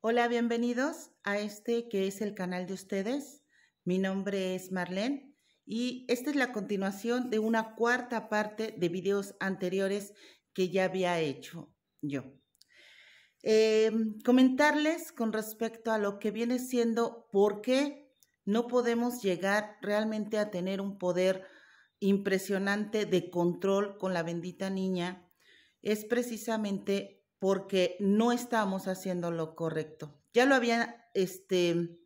Hola, bienvenidos a este que es el canal de ustedes. Mi nombre es Marlene y esta es la continuación de una cuarta parte de videos anteriores que ya había hecho yo. Eh, comentarles con respecto a lo que viene siendo por qué no podemos llegar realmente a tener un poder impresionante de control con la bendita niña es precisamente porque no estamos haciendo lo correcto. Ya lo había, este,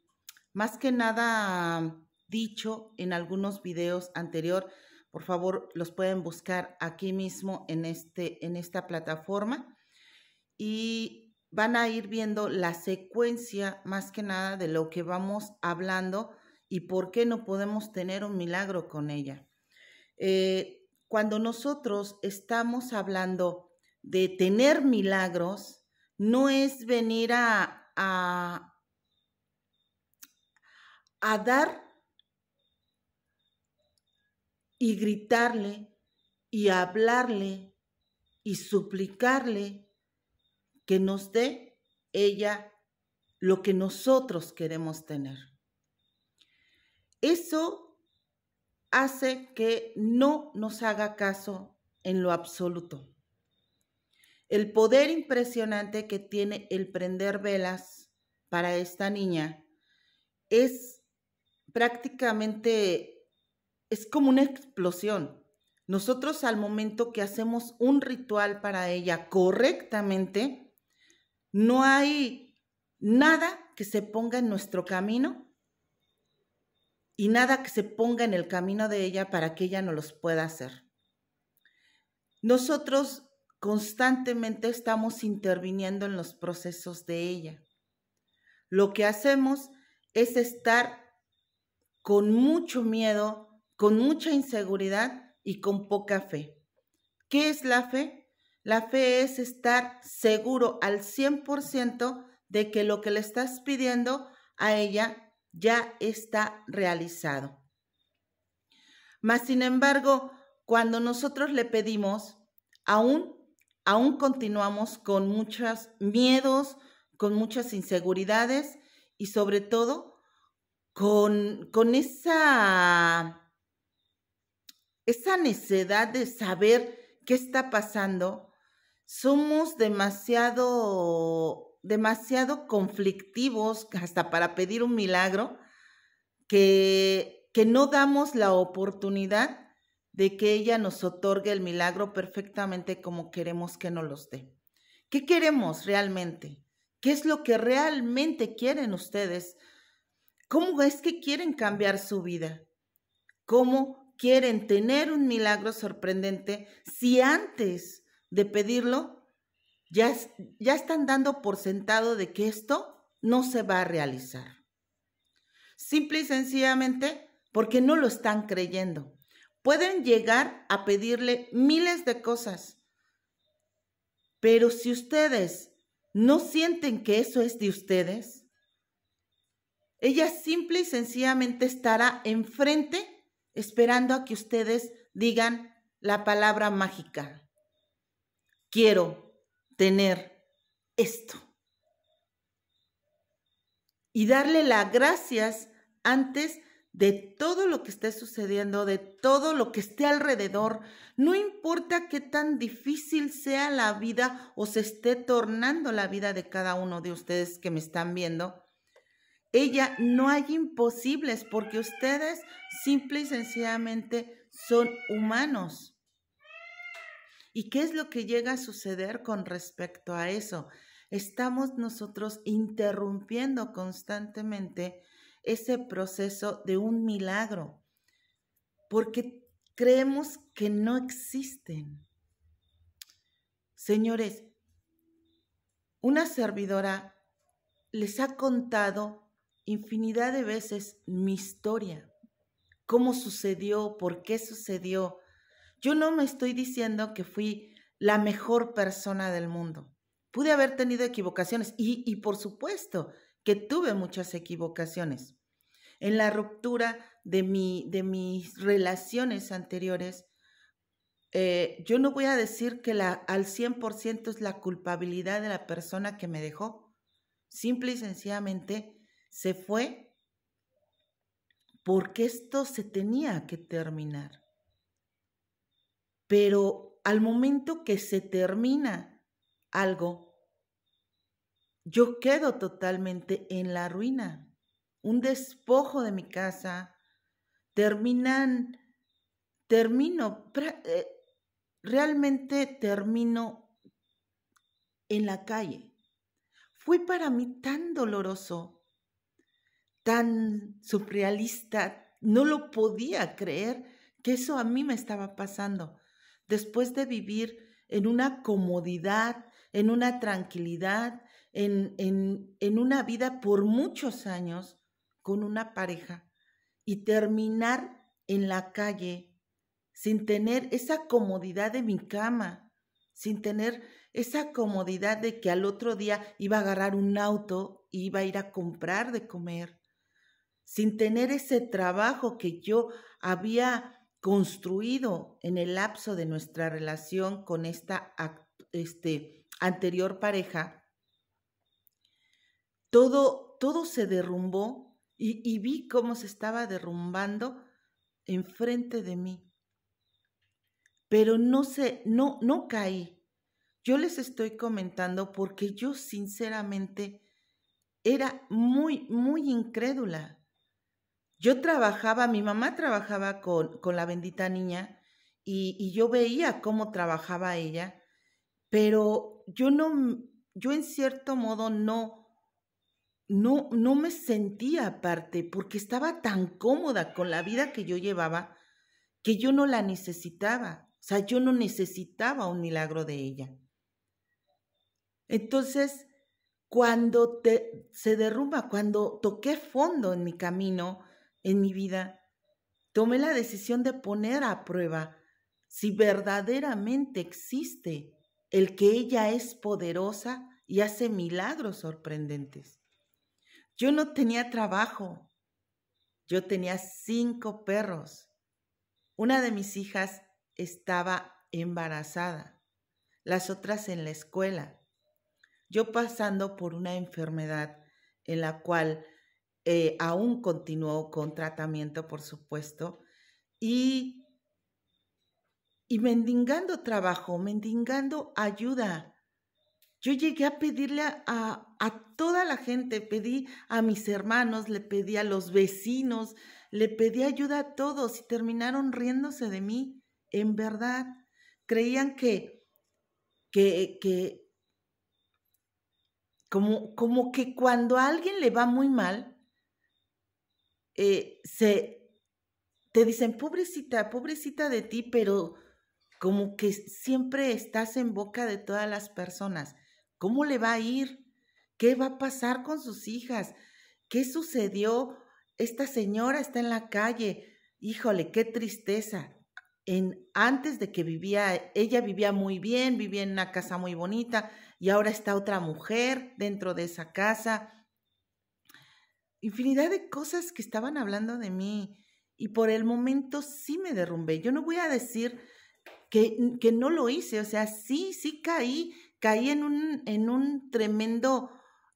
más que nada dicho en algunos videos anterior. Por favor, los pueden buscar aquí mismo en, este, en esta plataforma y van a ir viendo la secuencia más que nada de lo que vamos hablando y por qué no podemos tener un milagro con ella. Eh, cuando nosotros estamos hablando de tener milagros no es venir a, a, dar y gritarle y hablarle y suplicarle que nos dé ella lo que nosotros queremos tener. Eso hace que no nos haga caso en lo absoluto el poder impresionante que tiene el prender velas para esta niña es prácticamente, es como una explosión. Nosotros al momento que hacemos un ritual para ella correctamente, no hay nada que se ponga en nuestro camino y nada que se ponga en el camino de ella para que ella no los pueda hacer. Nosotros constantemente estamos interviniendo en los procesos de ella. Lo que hacemos es estar con mucho miedo, con mucha inseguridad y con poca fe. ¿Qué es la fe? La fe es estar seguro al 100% de que lo que le estás pidiendo a ella ya está realizado. Mas, sin embargo, cuando nosotros le pedimos, aún aún continuamos con muchos miedos, con muchas inseguridades y sobre todo con, esa, esa necesidad de saber qué está pasando. Somos demasiado, demasiado conflictivos hasta para pedir un milagro que, que no damos la oportunidad de que ella nos otorgue el milagro perfectamente como queremos que nos los dé. ¿Qué queremos realmente? ¿Qué es lo que realmente quieren ustedes? ¿Cómo es que quieren cambiar su vida? ¿Cómo quieren tener un milagro sorprendente si antes de pedirlo ya, ya están dando por sentado de que esto no se va a realizar? Simple y sencillamente porque no lo están creyendo. Pueden llegar a pedirle miles de cosas, pero si ustedes no sienten que eso es de ustedes, ella simple y sencillamente estará enfrente esperando a que ustedes digan la palabra mágica. Quiero tener esto. Y darle las gracias antes de todo lo que esté sucediendo, de todo lo que esté alrededor, no importa qué tan difícil sea la vida o se esté tornando la vida de cada uno de ustedes que me están viendo, ella no hay imposibles porque ustedes simple y sencillamente son humanos. ¿Y qué es lo que llega a suceder con respecto a eso? Estamos nosotros interrumpiendo constantemente ese proceso de un milagro, porque creemos que no existen. Señores, una servidora les ha contado infinidad de veces mi historia, cómo sucedió, por qué sucedió. Yo no me estoy diciendo que fui la mejor persona del mundo. Pude haber tenido equivocaciones y, y por supuesto, que tuve muchas equivocaciones. En la ruptura de, mi, de mis relaciones anteriores, eh, yo no voy a decir que la, al 100% es la culpabilidad de la persona que me dejó. Simple y sencillamente se fue porque esto se tenía que terminar. Pero al momento que se termina algo, yo quedo totalmente en la ruina. Un despojo de mi casa. Terminan, termino, eh, realmente termino en la calle. Fue para mí tan doloroso, tan surrealista, no lo podía creer que eso a mí me estaba pasando. Después de vivir en una comodidad, en una tranquilidad, en, en, una vida por muchos años con una pareja y terminar en la calle sin tener esa comodidad de mi cama, sin tener esa comodidad de que al otro día iba a agarrar un auto iba a ir a comprar de comer, sin tener ese trabajo que yo había construido en el lapso de nuestra relación con esta este, anterior pareja, todo, todo se derrumbó y, vi cómo se estaba derrumbando enfrente de mí. Pero no sé, no, no caí. Yo les estoy comentando porque yo sinceramente era muy, muy incrédula. Yo trabajaba, mi mamá trabajaba con, con la bendita niña y, y, yo veía cómo trabajaba ella, pero yo no, yo en cierto modo no, no, no me sentía aparte porque estaba tan cómoda con la vida que yo llevaba que yo no la necesitaba. O sea, yo no necesitaba un milagro de ella. Entonces, cuando te, se derrumba, cuando toqué fondo en mi camino, en mi vida, tomé la decisión de poner a prueba si verdaderamente existe el que ella es poderosa y hace milagros sorprendentes. Yo no tenía trabajo. Yo tenía cinco perros. Una de mis hijas estaba embarazada, las otras en la escuela. Yo pasando por una enfermedad en la cual eh, aún continuó con tratamiento, por supuesto, y, y mendigando trabajo, mendigando ayuda. Yo llegué a pedirle a, a, a toda la gente, pedí a mis hermanos, le pedí a los vecinos, le pedí ayuda a todos y terminaron riéndose de mí. En verdad, creían que, que, que, como, como que cuando a alguien le va muy mal, eh, se, te dicen, pobrecita, pobrecita de ti, pero como que siempre estás en boca de todas las personas. ¿Cómo le va a ir? ¿Qué va a pasar con sus hijas? ¿Qué sucedió? Esta señora está en la calle. Híjole, qué tristeza. En, antes de que vivía, ella vivía muy bien, vivía en una casa muy bonita y ahora está otra mujer dentro de esa casa. Infinidad de cosas que estaban hablando de mí y por el momento sí me derrumbé. Yo no voy a decir que, no lo hice, o sea, sí, sí caí, caí en un tremendo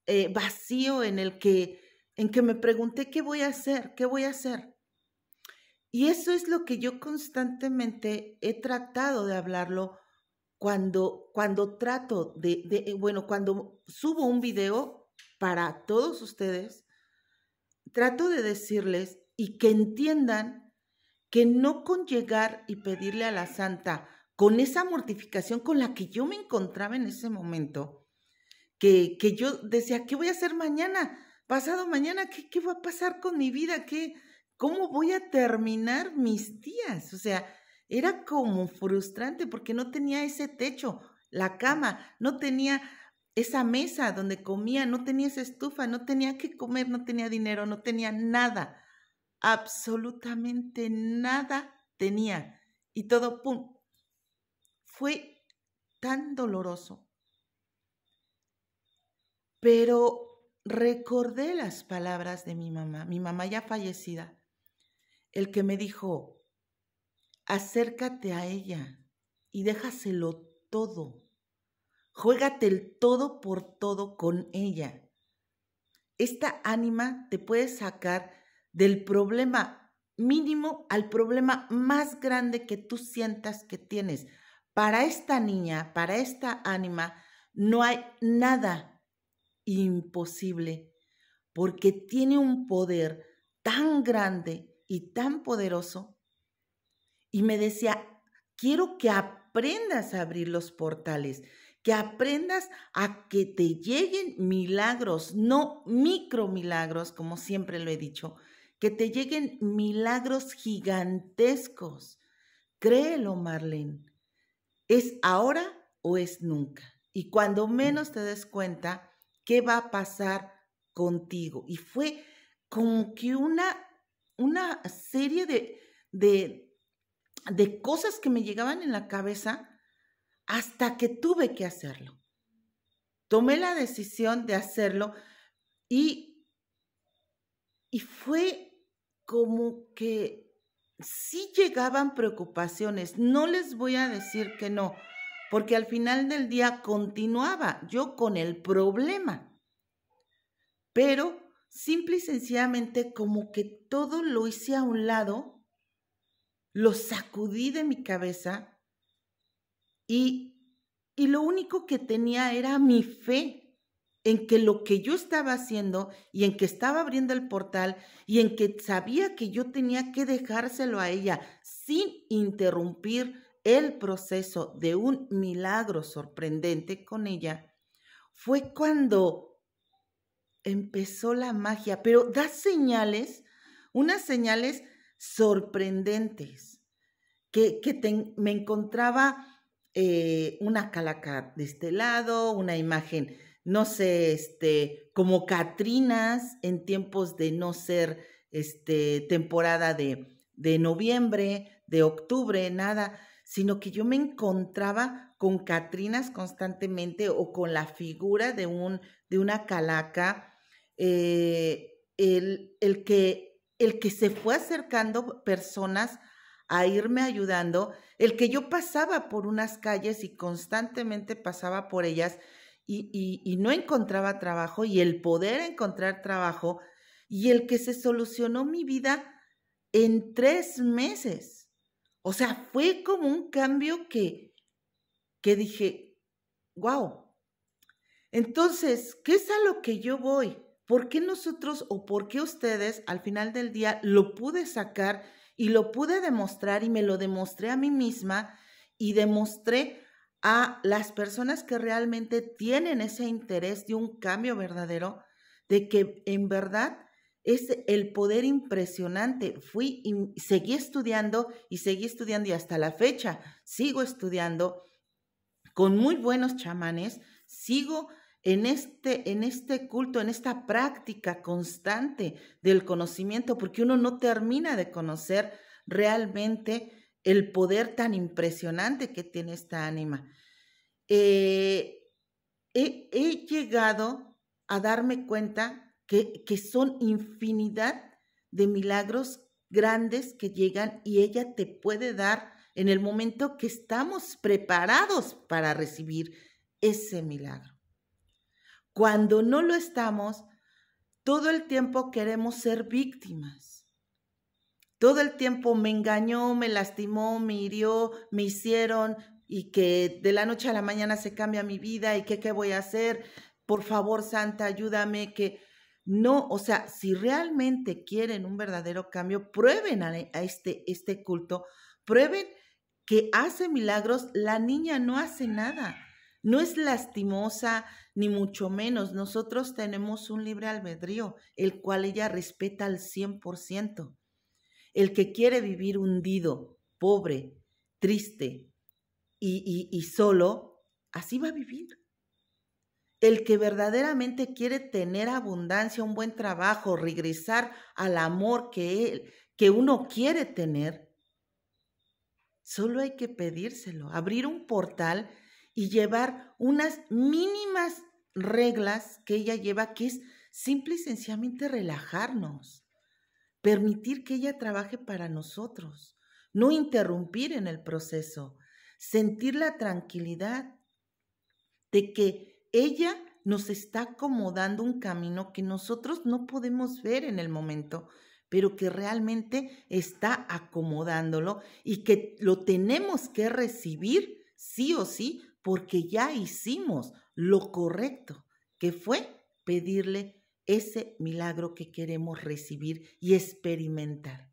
eh, vacío en el que, en que me pregunté qué voy a hacer, qué voy a hacer. Y eso es lo que yo constantemente he tratado de hablarlo cuando, cuando trato de, de, eh, bueno, cuando subo un video para todos ustedes, trato de decirles y que entiendan que no con llegar y pedirle a la santa, con esa mortificación con la que yo me encontraba en ese momento, que, yo decía, ¿qué voy a hacer mañana? Pasado mañana, ¿qué, va a pasar con mi vida? ¿Qué, ¿Cómo voy a terminar mis días? O sea, era como frustrante porque no tenía ese techo, la cama, no tenía esa mesa donde comía, no tenía esa estufa, no tenía que comer, no tenía dinero, no tenía nada, absolutamente nada tenía. Y todo, ¡pum! Fue tan doloroso, pero recordé las palabras de mi mamá, mi mamá ya fallecida, el que me dijo, acércate a ella y déjaselo todo. Juégate el todo por todo con ella. Esta ánima te puede sacar del problema mínimo al problema más grande que tú sientas que tienes. Para esta niña, para esta ánima, no hay nada imposible, porque tiene un poder tan grande y tan poderoso. Y me decía, quiero que aprendas a abrir los portales, que aprendas a que te lleguen milagros, no micromilagros como siempre lo he dicho, que te lleguen milagros gigantescos. Créelo, Marlene. ¿Es ahora o es nunca? Y cuando menos te des cuenta, ¿Qué va a pasar contigo? Y fue como que una, una serie de, de, de cosas que me llegaban en la cabeza hasta que tuve que hacerlo. Tomé la decisión de hacerlo y, y fue como que sí llegaban preocupaciones. No les voy a decir que no porque al final del día continuaba yo con el problema. Pero simple y sencillamente como que todo lo hice a un lado, lo sacudí de mi cabeza y, y lo único que tenía era mi fe en que lo que yo estaba haciendo y en que estaba abriendo el portal y en que sabía que yo tenía que dejárselo a ella sin interrumpir el proceso de un milagro sorprendente con ella fue cuando empezó la magia, pero da señales, unas señales sorprendentes, que, me encontraba eh, una calaca de este lado, una imagen, no sé, este, como Catrinas en tiempos de no ser este, temporada de, de noviembre, de octubre, nada sino que yo me encontraba con Catrinas constantemente o con la figura de, un, de una calaca, eh, el, el, que, el que se fue acercando personas a irme ayudando, el que yo pasaba por unas calles y constantemente pasaba por ellas y, no encontraba trabajo y el poder encontrar trabajo y el que se solucionó mi vida en tres meses. O sea, fue como un cambio que, que dije, wow. Entonces, ¿qué es a lo que yo voy? ¿Por qué nosotros o por qué ustedes al final del día lo pude sacar y lo pude demostrar y me lo demostré a mí misma y demostré a las personas que realmente tienen ese interés de un cambio verdadero, de que en verdad es el poder impresionante. Fui y seguí estudiando y seguí estudiando y hasta la fecha sigo estudiando con muy buenos chamanes, sigo en este, en este culto, en esta práctica constante del conocimiento, porque uno no termina de conocer realmente el poder tan impresionante que tiene esta ánima. Eh, he, he llegado a darme cuenta que, son infinidad de milagros grandes que llegan y ella te puede dar en el momento que estamos preparados para recibir ese milagro. Cuando no lo estamos, todo el tiempo queremos ser víctimas. Todo el tiempo me engañó, me lastimó, me hirió, me hicieron y que de la noche a la mañana se cambia mi vida y que qué voy a hacer. Por favor, Santa, ayúdame que no, o sea, si realmente quieren un verdadero cambio, prueben a, este, este culto, prueben que hace milagros, la niña no hace nada. No es lastimosa, ni mucho menos. Nosotros tenemos un libre albedrío, el cual ella respeta al 100%. El que quiere vivir hundido, pobre, triste y, y solo, así va a vivir el que verdaderamente quiere tener abundancia, un buen trabajo, regresar al amor que, él, que uno quiere tener, solo hay que pedírselo, abrir un portal y llevar unas mínimas reglas que ella lleva, que es simple y sencillamente relajarnos, permitir que ella trabaje para nosotros, no interrumpir en el proceso, sentir la tranquilidad de que ella nos está acomodando un camino que nosotros no podemos ver en el momento, pero que realmente está acomodándolo y que lo tenemos que recibir sí o sí porque ya hicimos lo correcto, que fue pedirle ese milagro que queremos recibir y experimentar.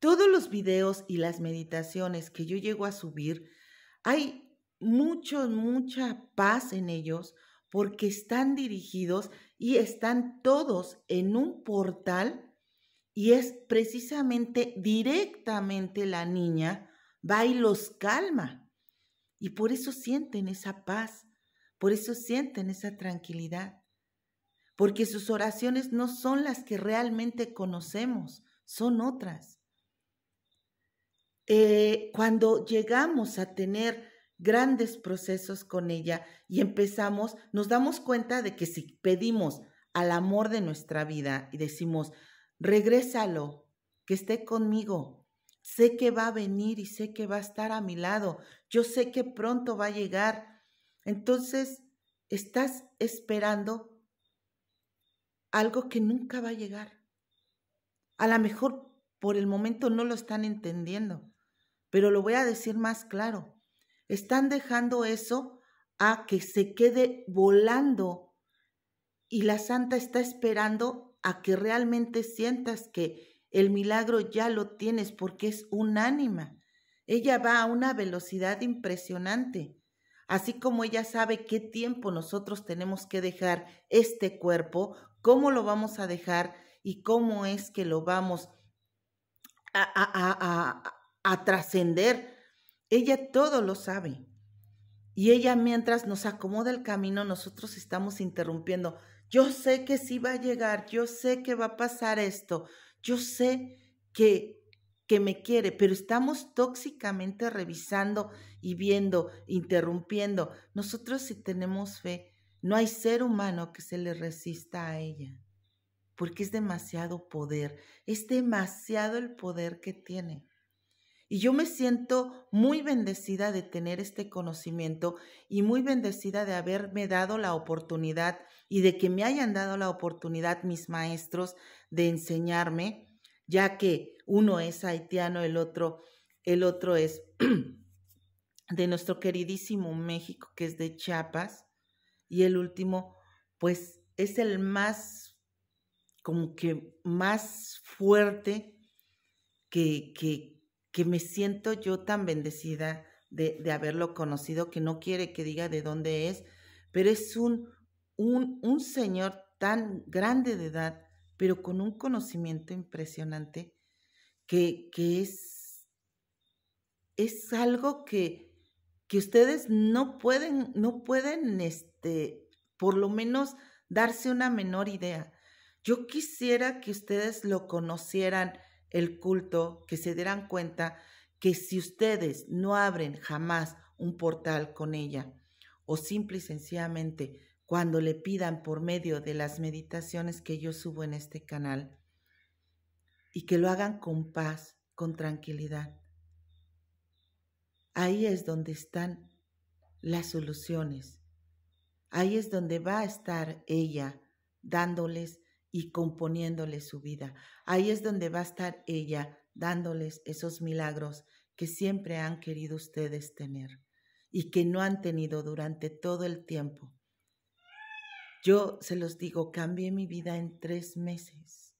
Todos los videos y las meditaciones que yo llego a subir, hay mucho, mucha paz en ellos porque están dirigidos y están todos en un portal y es precisamente directamente la niña va y los calma. Y por eso sienten esa paz, por eso sienten esa tranquilidad, porque sus oraciones no son las que realmente conocemos, son otras. Eh, cuando llegamos a tener grandes procesos con ella y empezamos, nos damos cuenta de que si pedimos al amor de nuestra vida y decimos, regrésalo, que esté conmigo, sé que va a venir y sé que va a estar a mi lado, yo sé que pronto va a llegar. Entonces, estás esperando algo que nunca va a llegar. A lo mejor por el momento no lo están entendiendo, pero lo voy a decir más claro. Están dejando eso a que se quede volando y la santa está esperando a que realmente sientas que el milagro ya lo tienes porque es unánima. Ella va a una velocidad impresionante. Así como ella sabe qué tiempo nosotros tenemos que dejar este cuerpo, cómo lo vamos a dejar y cómo es que lo vamos a, a, a, a trascender ella todo lo sabe. Y ella mientras nos acomoda el camino, nosotros estamos interrumpiendo. Yo sé que sí va a llegar, yo sé que va a pasar esto, yo sé que que me quiere, pero estamos tóxicamente revisando y viendo, interrumpiendo. Nosotros si tenemos fe, no hay ser humano que se le resista a ella, porque es demasiado poder, es demasiado el poder que tiene. Y yo me siento muy bendecida de tener este conocimiento y muy bendecida de haberme dado la oportunidad y de que me hayan dado la oportunidad mis maestros de enseñarme, ya que uno es haitiano, el otro, el otro es de nuestro queridísimo México, que es de Chiapas, y el último, pues es el más, como que más fuerte que, que, que me siento yo tan bendecida de, haberlo conocido, que no quiere que diga de dónde es, pero es un, un, un señor tan grande de edad, pero con un conocimiento impresionante, que, es, es algo que, que ustedes no pueden, no pueden, este, por lo menos darse una menor idea. Yo quisiera que ustedes lo conocieran el culto que se darán cuenta que si ustedes no abren jamás un portal con ella, o simple y sencillamente cuando le pidan por medio de las meditaciones que yo subo en este canal, y que lo hagan con paz, con tranquilidad. Ahí es donde están las soluciones. Ahí es donde va a estar ella dándoles y componiéndole su vida. Ahí es donde va a estar ella dándoles esos milagros que siempre han querido ustedes tener y que no han tenido durante todo el tiempo. Yo se los digo, cambié mi vida en tres meses.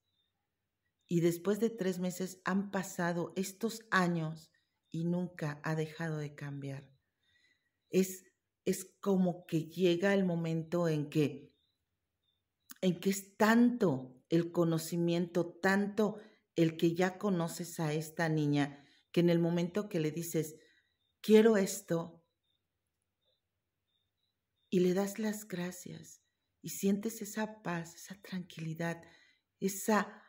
Y después de tres meses han pasado estos años y nunca ha dejado de cambiar. Es, es como que llega el momento en que en que es tanto el conocimiento, tanto el que ya conoces a esta niña, que en el momento que le dices, quiero esto, y le das las gracias, y sientes esa paz, esa tranquilidad, esa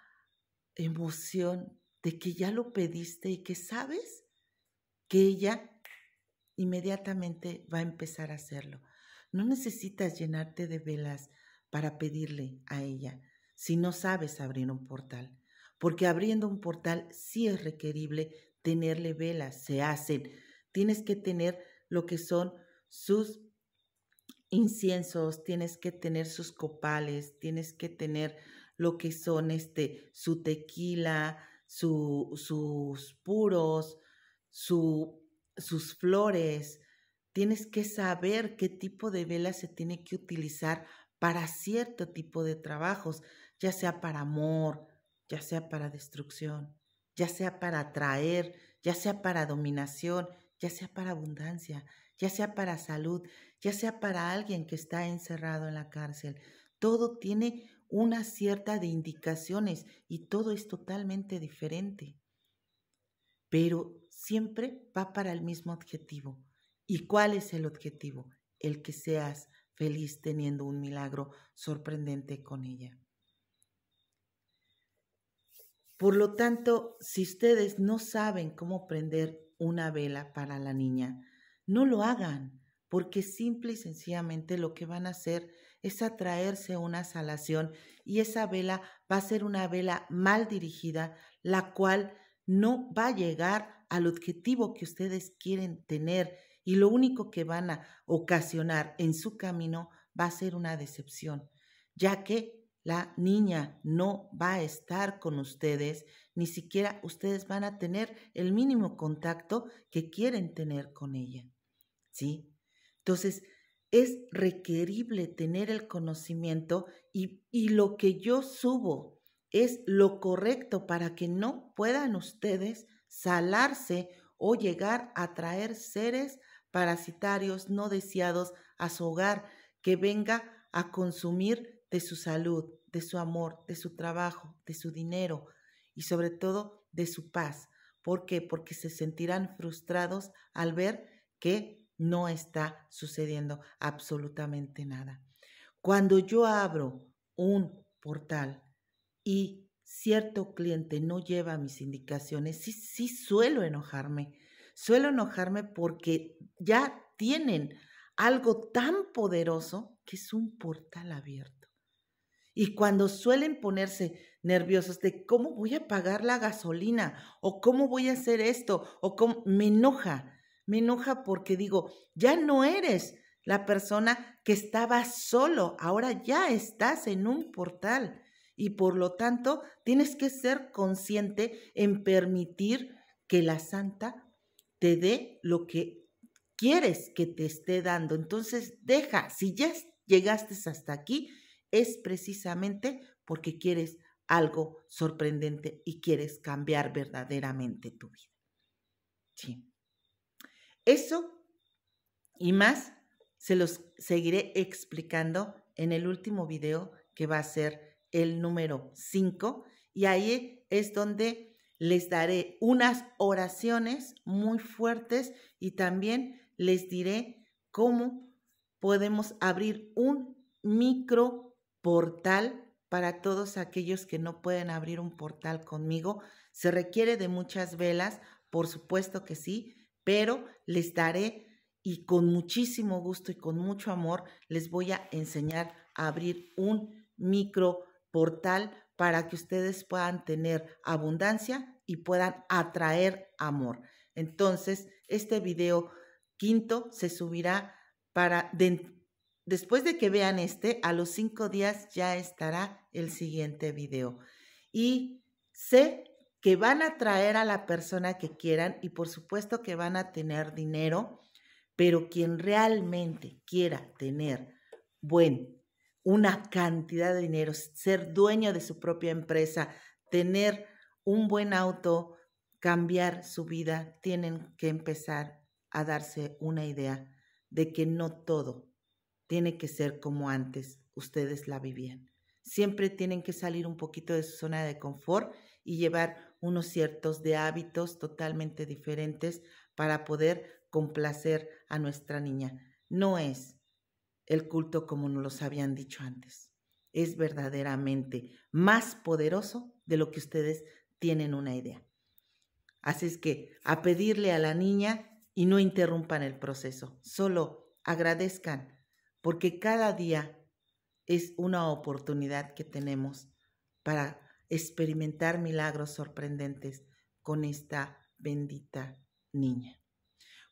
emoción de que ya lo pediste y que sabes que ella inmediatamente va a empezar a hacerlo. No necesitas llenarte de velas, para pedirle a ella si no sabes abrir un portal, porque abriendo un portal sí es requerible tenerle velas, se hacen, tienes que tener lo que son sus inciensos, tienes que tener sus copales, tienes que tener lo que son este su tequila, sus puros, su, sus flores. Tienes que saber qué tipo de vela se tiene que utilizar para cierto tipo de trabajos, ya sea para amor, ya sea para destrucción, ya sea para atraer, ya sea para dominación, ya sea para abundancia, ya sea para salud, ya sea para alguien que está encerrado en la cárcel. Todo tiene una cierta de indicaciones y todo es totalmente diferente. Pero siempre va para el mismo objetivo. ¿Y cuál es el objetivo? El que seas feliz teniendo un milagro sorprendente con ella. Por lo tanto, si ustedes no saben cómo prender una vela para la niña, no lo hagan, porque simple y sencillamente lo que van a hacer es atraerse una salación y esa vela va a ser una vela mal dirigida, la cual no va a llegar al objetivo que ustedes quieren tener y lo único que van a ocasionar en su camino va a ser una decepción, ya que la niña no va a estar con ustedes, ni siquiera ustedes van a tener el mínimo contacto que quieren tener con ella. ¿Sí? Entonces, es requerible tener el conocimiento y, y lo que yo subo es lo correcto para que no puedan ustedes salarse o llegar a traer seres parasitarios no deseados a su hogar, que venga a consumir de su salud, de su amor, de su trabajo, de su dinero y sobre todo de su paz. ¿Por qué? Porque se sentirán frustrados al ver que no está sucediendo absolutamente nada. Cuando yo abro un portal y cierto cliente no lleva mis indicaciones, sí, sí suelo enojarme, suelo enojarme porque ya tienen algo tan poderoso que es un portal abierto. Y cuando suelen ponerse nerviosos de cómo voy a pagar la gasolina o cómo voy a hacer esto o cómo me enoja, me enoja porque digo, ya no eres la persona que estaba solo, ahora ya estás en un portal y por lo tanto tienes que ser consciente en permitir que la santa te dé lo que quieres que te esté dando. Entonces, deja, si ya llegaste hasta aquí, es precisamente porque quieres algo sorprendente y quieres cambiar verdaderamente tu vida. Sí. Eso y más se los seguiré explicando en el último video que va a ser el número 5 y ahí es donde les daré unas oraciones muy fuertes y también les diré cómo podemos abrir un micro portal para todos aquellos que no pueden abrir un portal conmigo. Se requiere de muchas velas, por supuesto que sí, pero les daré y con muchísimo gusto y con mucho amor les voy a enseñar a abrir un micro portal para que ustedes puedan tener abundancia y puedan atraer amor. Entonces, este video quinto se subirá para después de que vean este, a los cinco días ya estará el siguiente video. Y sé que van a traer a la persona que quieran y por supuesto que van a tener dinero, pero quien realmente quiera tener buen, una cantidad de dinero, ser dueño de su propia empresa, tener un buen auto, cambiar su vida, tienen que empezar a darse una idea de que no todo tiene que ser como antes ustedes la vivían. Siempre tienen que salir un poquito de su zona de confort y llevar unos ciertos de hábitos totalmente diferentes para poder complacer a nuestra niña. No es el culto como nos lo habían dicho antes. Es verdaderamente más poderoso de lo que ustedes tienen una idea. Así es que a pedirle a la niña y no interrumpan el proceso, solo agradezcan, porque cada día es una oportunidad que tenemos para experimentar milagros sorprendentes con esta bendita niña.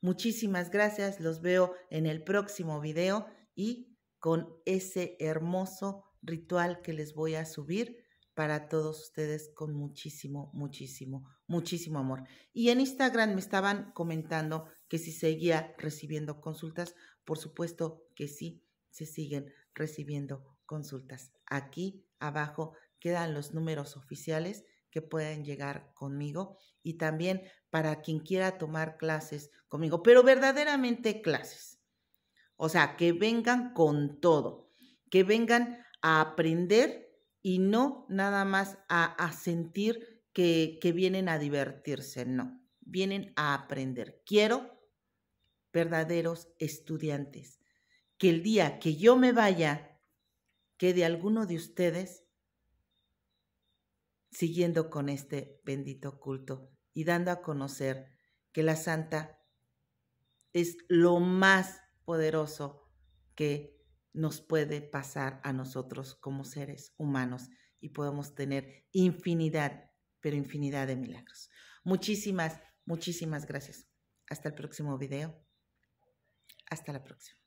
Muchísimas gracias, los veo en el próximo video y con ese hermoso ritual que les voy a subir para todos ustedes con muchísimo, muchísimo, muchísimo amor. Y en Instagram me estaban comentando que si seguía recibiendo consultas. Por supuesto que sí, se siguen recibiendo consultas. Aquí abajo quedan los números oficiales que pueden llegar conmigo y también para quien quiera tomar clases conmigo, pero verdaderamente clases. O sea, que vengan con todo, que vengan a aprender y no nada más a, a sentir que, que vienen a divertirse, no, vienen a aprender. Quiero verdaderos estudiantes, que el día que yo me vaya, quede alguno de ustedes siguiendo con este bendito culto y dando a conocer que la santa es lo más poderoso que nos puede pasar a nosotros como seres humanos y podemos tener infinidad, pero infinidad de milagros. Muchísimas, muchísimas gracias. Hasta el próximo video. Hasta la próxima.